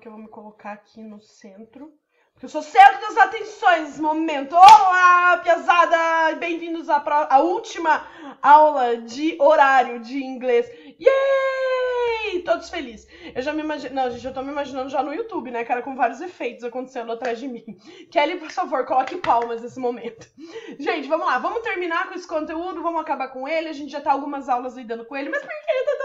que eu vou me colocar aqui no centro. Porque eu sou centro das atenções nesse momento. Olá, piazada! Bem-vindos à, pro... à última aula de horário de inglês. Yay! Todos felizes. Eu já me imagino. Não, gente, eu tô me imaginando já no YouTube, né, cara? Com vários efeitos acontecendo atrás de mim. Kelly, por favor, coloque palmas nesse momento. Gente, vamos lá. Vamos terminar com esse conteúdo, vamos acabar com ele. A gente já tá algumas aulas lidando com ele. Mas por que ele tanta tá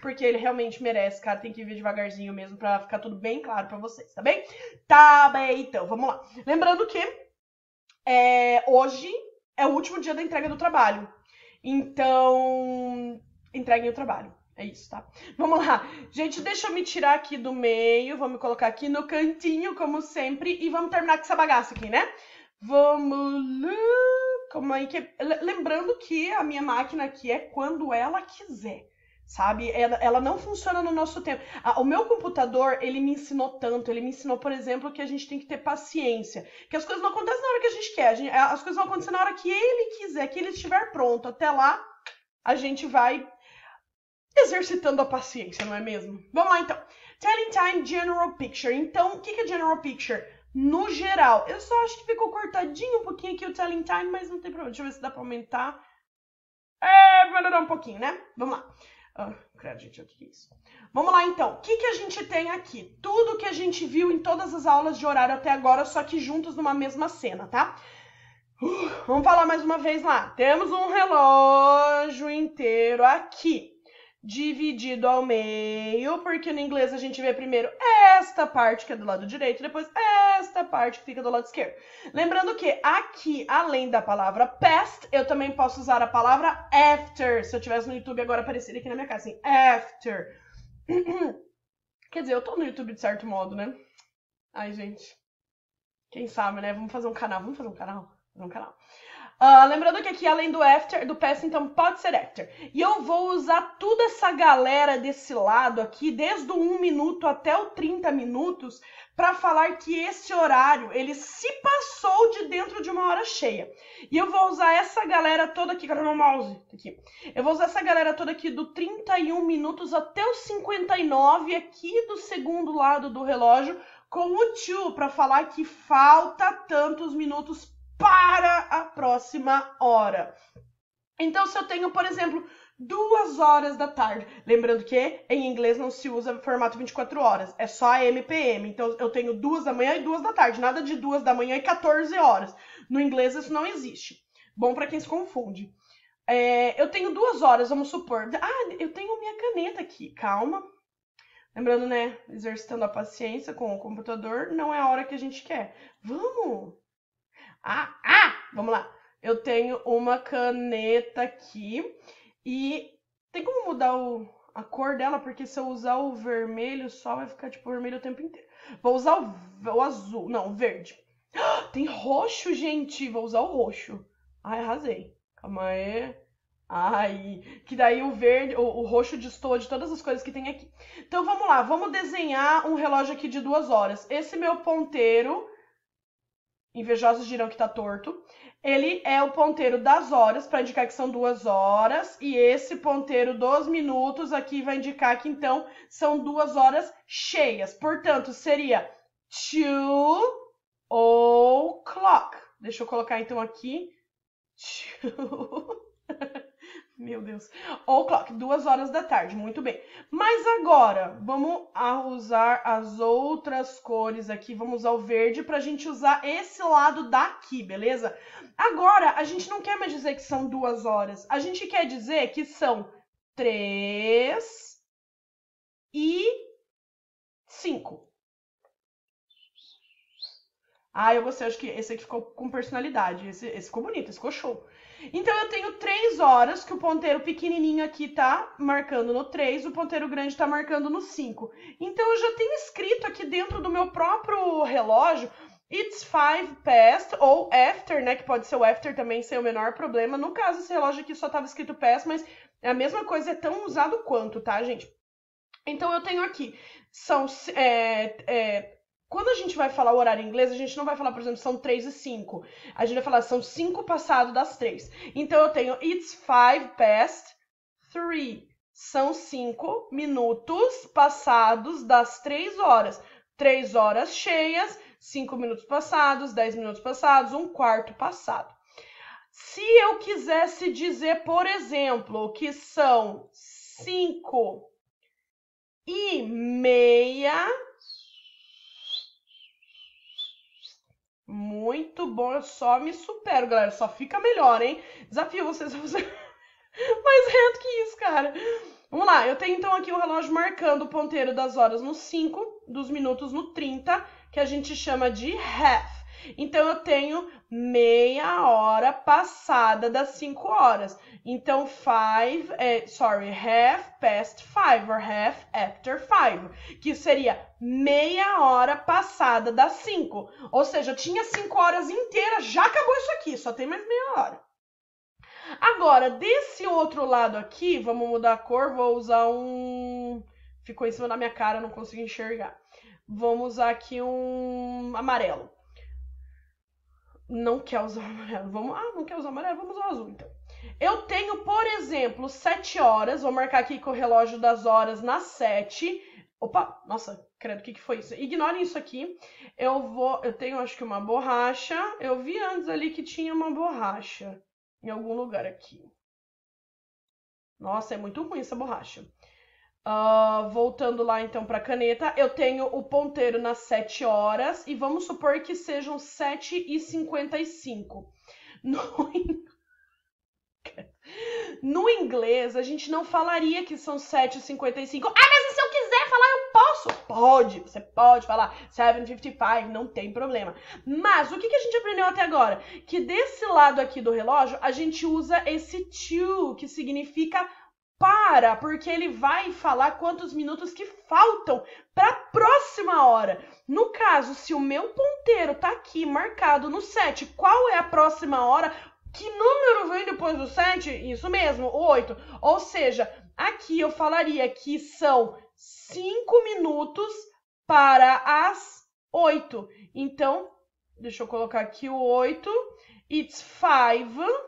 porque ele realmente merece, cara. Tem que vir devagarzinho mesmo para ficar tudo bem claro para vocês, tá bem? Tá bem, então, vamos lá. Lembrando que é, hoje é o último dia da entrega do trabalho. Então, entreguem o trabalho. É isso, tá? Vamos lá. Gente, deixa eu me tirar aqui do meio. Vou me colocar aqui no cantinho, como sempre. E vamos terminar com essa bagaça aqui, né? Vamos lá. Como é que... Lembrando que a minha máquina aqui é quando ela quiser sabe? Ela, ela, não funciona no nosso tempo. A, o meu computador, ele me ensinou tanto, ele me ensinou, por exemplo, que a gente tem que ter paciência, que as coisas não acontecem na hora que a gente quer, a gente, as coisas vão acontecer na hora que ele quiser, que ele estiver pronto. Até lá, a gente vai exercitando a paciência, não é mesmo? Vamos lá, então. Telling Time General Picture. Então, o que é General Picture? No geral, eu só acho que ficou cortadinho um pouquinho aqui o Telling Time, mas não tem problema. Deixa eu ver se dá pra aumentar. É, vai um pouquinho, né? Vamos lá. Ah, credo, gente, o que é isso? Vamos lá, então. O que, que a gente tem aqui? Tudo que a gente viu em todas as aulas de horário até agora, só que juntos numa mesma cena, tá? Uh, vamos falar mais uma vez lá. Temos um relógio inteiro aqui dividido ao meio, porque no inglês a gente vê primeiro esta parte que é do lado direito, depois esta parte que fica do lado esquerdo. Lembrando que aqui, além da palavra past, eu também posso usar a palavra after. Se eu tivesse no YouTube agora apareceria aqui na minha casa assim, after. Quer dizer, eu tô no YouTube de certo modo, né? Ai, gente. Quem sabe, né? Vamos fazer um canal, vamos fazer um canal, fazer um canal. Uh, lembrando que aqui, além do after, do past, então pode ser after. E eu vou usar toda essa galera desse lado aqui, desde o 1 minuto até o 30 minutos, para falar que esse horário, ele se passou de dentro de uma hora cheia. E eu vou usar essa galera toda aqui, cadê meu mouse? Aqui. Eu vou usar essa galera toda aqui do 31 minutos até os 59 aqui do segundo lado do relógio, com o tio, para falar que falta tantos minutos para a próxima hora. Então, se eu tenho, por exemplo, duas horas da tarde. Lembrando que em inglês não se usa formato 24 horas, é só a MPM. Então eu tenho duas da manhã e duas da tarde, nada de duas da manhã e 14 horas. No inglês isso não existe. Bom para quem se confunde. É, eu tenho duas horas, vamos supor. Ah, eu tenho minha caneta aqui, calma. Lembrando, né? Exercitando a paciência com o computador, não é a hora que a gente quer. Vamos! Ah, ah! Vamos lá. Eu tenho uma caneta aqui e tem como mudar o, a cor dela, porque se eu usar o vermelho só vai ficar tipo vermelho o tempo inteiro. Vou usar o, o azul, não, o verde. Ah, tem roxo, gente! Vou usar o roxo. Ai, ah, arrasei. Calma aí. Ai, que daí o verde, o, o roxo destoa de todas as coisas que tem aqui. Então vamos lá, vamos desenhar um relógio aqui de duas horas. Esse meu ponteiro Invejosos dirão que está torto. Ele é o ponteiro das horas, para indicar que são duas horas. E esse ponteiro dos minutos aqui vai indicar que, então, são duas horas cheias. Portanto, seria two o'clock. Deixa eu colocar, então, aqui. Two meu Deus. All clock, duas horas da tarde, muito bem. Mas agora, vamos usar as outras cores aqui, vamos usar o verde para a gente usar esse lado daqui, beleza? Agora, a gente não quer mais dizer que são duas horas, a gente quer dizer que são três e cinco. Ah, eu gostei, acho que esse aqui ficou com personalidade, esse, esse ficou bonito, esse ficou show. Então eu tenho três horas que o ponteiro pequenininho aqui tá marcando no 3, o ponteiro grande tá marcando no 5. Então eu já tenho escrito aqui dentro do meu próprio relógio It's five past ou after, né? Que pode ser o after também sem o menor problema. No caso, esse relógio aqui só tava escrito past, mas é a mesma coisa é tão usado quanto, tá, gente? Então eu tenho aqui, são é, é, quando a gente vai falar o horário inglês, a gente não vai falar, por exemplo, são três e cinco. A gente vai falar, são cinco passados das três. Então eu tenho it's five past three. São cinco minutos passados das três horas. Três horas cheias, cinco minutos passados, dez minutos passados, um quarto passado. Se eu quisesse dizer, por exemplo, que são cinco e meia Muito bom, eu só me supero, galera. Só fica melhor, hein? Desafio vocês a fazer mais reto que isso, cara. Vamos lá, eu tenho então aqui o relógio marcando o ponteiro das horas no 5, dos minutos no 30, que a gente chama de half. Então eu tenho meia hora hora passada das 5 horas. Então, five, é, sorry, half past five or half after five, que seria meia hora passada das 5. Ou seja, tinha 5 horas inteiras, já acabou isso aqui, só tem mais meia hora. Agora, desse outro lado aqui, vamos mudar a cor, vou usar um. Ficou em cima da minha cara, não consigo enxergar. Vamos usar aqui um amarelo não quer usar amarelo. Vamos, ah, não quer usar amarelo, vamos usar azul então. Eu tenho, por exemplo, 7 horas, vou marcar aqui com o relógio das horas nas 7. Opa, nossa, credo, o que, que foi isso? Ignorem isso aqui. Eu vou, eu tenho acho que uma borracha. Eu vi antes ali que tinha uma borracha em algum lugar aqui. Nossa, é muito ruim essa borracha. Uh, voltando lá então para a caneta, eu tenho o ponteiro nas 7 horas e vamos supor que sejam 7 e 55. No... no inglês, a gente não falaria que são 7 e 55. Ah, mas se eu quiser falar, eu posso? Pode, você pode falar 55, não tem problema. Mas o que, que a gente aprendeu até agora? Que desse lado aqui do relógio, a gente usa esse to, que significa para, porque ele vai falar quantos minutos que faltam para a próxima hora. No caso, se o meu ponteiro tá aqui marcado no 7, qual é a próxima hora? Que número vem depois do 7? Isso mesmo, o 8. Ou seja, aqui eu falaria que são 5 minutos para as 8. Então, deixa eu colocar aqui o 8. It's 5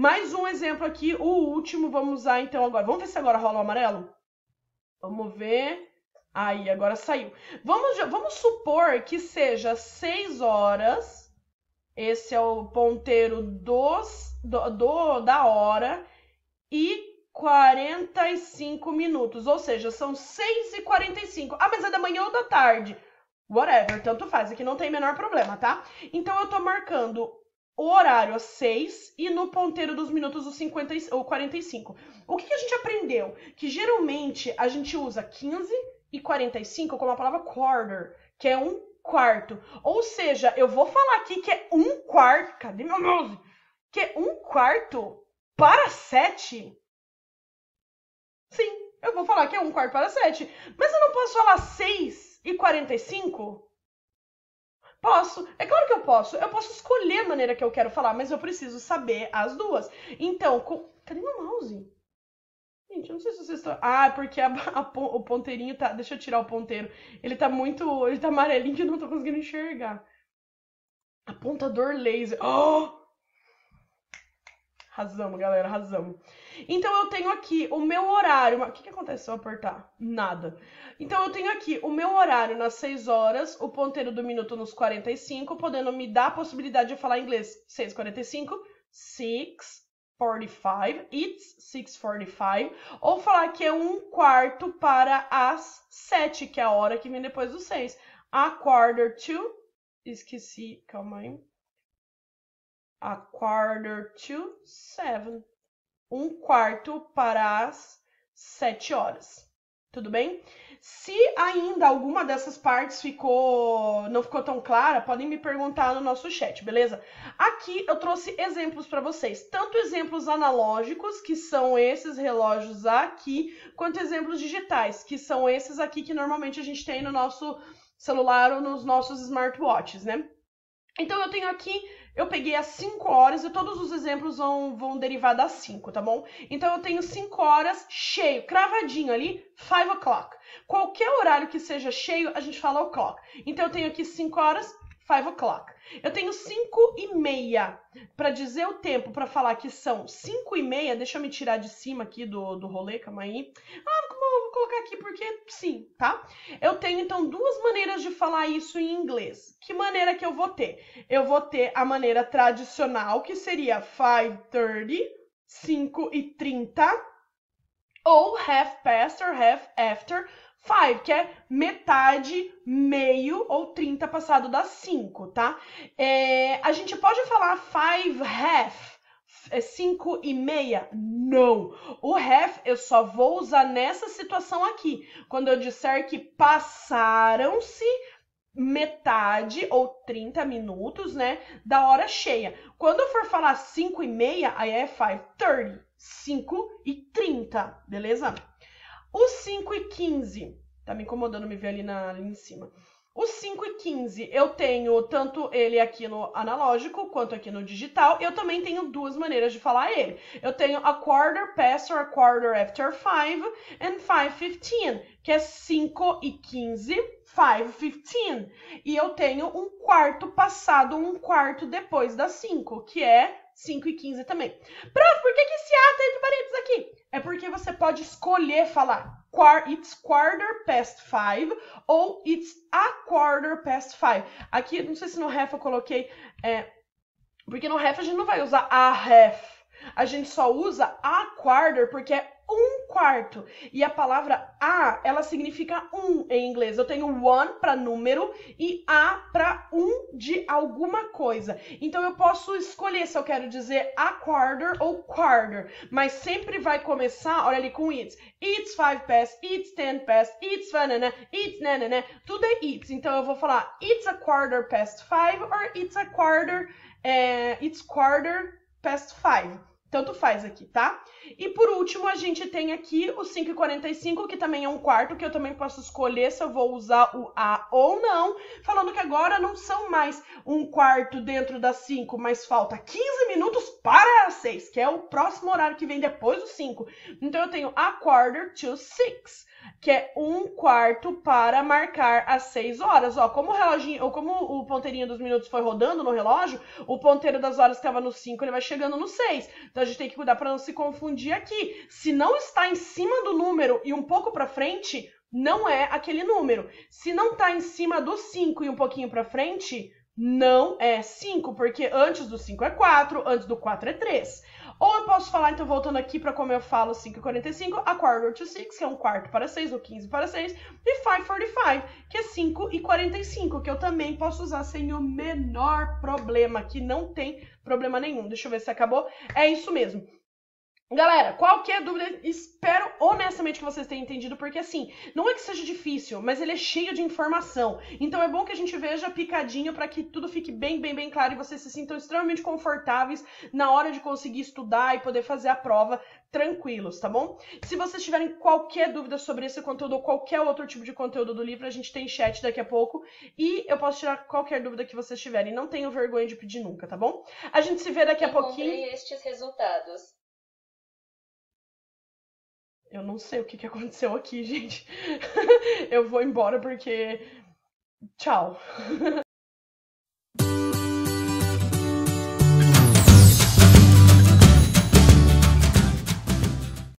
Mais um exemplo aqui, o último, vamos usar então agora. Vamos ver se agora rola o amarelo? Vamos ver. Aí, agora saiu. Vamos, vamos supor que seja 6 horas. Esse é o ponteiro dos, do, do, da hora. E 45 minutos. Ou seja, são 6 e 45. Ah, mas é da manhã ou da tarde? Whatever, tanto faz. Aqui não tem menor problema, tá? Então, eu tô marcando o horário às 6 e no ponteiro dos minutos os 50 ou 45. O que, que, a gente aprendeu? Que geralmente a gente usa 15 e 45 como a palavra quarter, que é um quarto. Ou seja, eu vou falar aqui que é um quarto. Cadê meu mouse? Que é um quarto para 7. Sim, eu vou falar que é um quarto para 7. Mas eu não posso falar 6 e 45? Posso, é claro que eu posso. Eu posso escolher a maneira que eu quero falar, mas eu preciso saber as duas. Então, com... cadê meu mouse? Gente, eu não sei se vocês estão. Ah, é porque a, a, o ponteirinho tá. Deixa eu tirar o ponteiro. Ele tá muito. Ele tá amarelinho que eu não tô conseguindo enxergar. Apontador laser. Oh! Razamos, galera, razamos. Então eu tenho aqui o meu horário. O que, que acontece se eu apertar? Nada. Então eu tenho aqui o meu horário nas 6 horas, o ponteiro do minuto nos 45, podendo me dar a possibilidade de falar inglês 6h45, 6:45, it's 6:45, ou falar que é um quarto para as 7, que é a hora que vem depois do 6. A quarter to, esqueci, calma aí a quarter to seven. Um quarto para as sete horas. Tudo bem? Se ainda alguma dessas partes ficou não ficou tão clara, podem me perguntar no nosso chat, beleza? Aqui eu trouxe exemplos para vocês, tanto exemplos analógicos, que são esses relógios aqui, quanto exemplos digitais, que são esses aqui que normalmente a gente tem no nosso celular ou nos nossos smartwatches, né? Então eu tenho aqui eu peguei as 5 horas e todos os exemplos vão, vão derivar das 5, tá bom? Então eu tenho 5 horas cheio, cravadinho ali, 5 o'clock. Qualquer horário que seja cheio, a gente fala o'clock. Então eu tenho aqui 5 horas 5 o'clock. Eu tenho 5 e meia para dizer o tempo, para falar que são 5 e meia. Deixa eu me tirar de cima aqui do, do rolê, calma aí. Ah, vou colocar aqui porque sim, tá? Eu tenho então duas maneiras de falar isso em inglês. Que maneira que eu vou ter? Eu vou ter a maneira tradicional, que seria 5:30, 5 e 30 ou half past or half after five, que é metade, meio ou 30 passado das 5, tá? É, a gente pode falar five half, é cinco e meia? Não! O half eu só vou usar nessa situação aqui, quando eu disser que passaram-se metade ou 30 minutos, né, da hora cheia. Quando eu for falar cinco e meia, aí é five thirty. 5 e 30, beleza? O 5 e 15, tá me incomodando me ver ali, na, ali em cima. O 5 e 15 eu tenho tanto ele aqui no analógico quanto aqui no digital. Eu também tenho duas maneiras de falar ele. Eu tenho a quarter past or a quarter after five and 5 15, que é 5 e 15, 5 15. E eu tenho um quarto passado, um quarto depois da 5, que é 5 e 15 também. Prof, por que, que esse A tá entre parênteses aqui? É porque você pode escolher falar it's quarter past five ou it's a quarter past five. Aqui, não sei se no half eu coloquei, é, porque no half a gente não vai usar a ref. A gente só usa a quarter porque é um quarto. E a palavra a, ela significa um em inglês. Eu tenho one para número e a para um de alguma coisa. Então eu posso escolher se eu quero dizer a quarter ou quarter, mas sempre vai começar, olha ali com it's. It's five past, it's ten past, it's banana, it's nanana, tudo é it's. Então eu vou falar it's a quarter past five or it's a quarter, é, it's quarter past five. Tanto faz aqui, tá? E por último, a gente tem aqui o 5,45, que também é um quarto, que eu também posso escolher se eu vou usar o A ou não. Falando que agora não são mais um quarto dentro das 5, mas falta 15 minutos para as 6, que é o próximo horário que vem depois do 5. Então eu tenho a quarter to 6 que é um quarto para marcar as 6 horas. Ó, como o reloginho, ou como o ponteirinho dos minutos foi rodando no relógio, o ponteiro das horas estava no 5, ele vai chegando no 6. Então a gente tem que cuidar para não se confundir aqui. Se não está em cima do número e um pouco para frente, não é aquele número. Se não está em cima do 5 e um pouquinho para frente, não é 5, porque antes do 5 é 4, antes do 4 é 3. Ou eu posso falar, então, voltando aqui para como eu falo 5 e 45 a quarter to 6, que é um quarto para 6 ou 15 para 6, e 5 45 que é 5 e 45 que eu também posso usar sem o menor problema, que não tem problema nenhum. Deixa eu ver se acabou. É isso mesmo. Galera, qualquer dúvida, espero honestamente que vocês tenham entendido, porque assim, não é que seja difícil, mas ele é cheio de informação. Então é bom que a gente veja picadinho para que tudo fique bem, bem, bem claro e vocês se sintam extremamente confortáveis na hora de conseguir estudar e poder fazer a prova tranquilos, tá bom? Se vocês tiverem qualquer dúvida sobre esse conteúdo ou qualquer outro tipo de conteúdo do livro, a gente tem chat daqui a pouco e eu posso tirar qualquer dúvida que vocês tiverem. Não tenham vergonha de pedir nunca, tá bom? A gente se vê daqui a pouquinho. estes resultados eu não sei o que, que aconteceu aqui, gente. eu vou embora porque. Tchau.